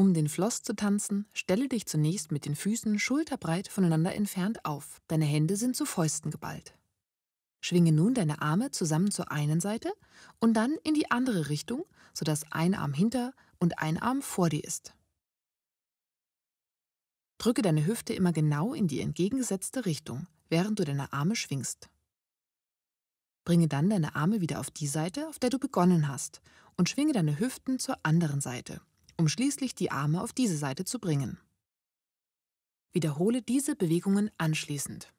Um den Floss zu tanzen, stelle dich zunächst mit den Füßen schulterbreit voneinander entfernt auf. Deine Hände sind zu Fäusten geballt. Schwinge nun deine Arme zusammen zur einen Seite und dann in die andere Richtung, sodass ein Arm hinter und ein Arm vor dir ist. Drücke deine Hüfte immer genau in die entgegengesetzte Richtung, während du deine Arme schwingst. Bringe dann deine Arme wieder auf die Seite, auf der du begonnen hast, und schwinge deine Hüften zur anderen Seite, um schließlich die Arme auf diese Seite zu bringen. Wiederhole diese Bewegungen anschließend.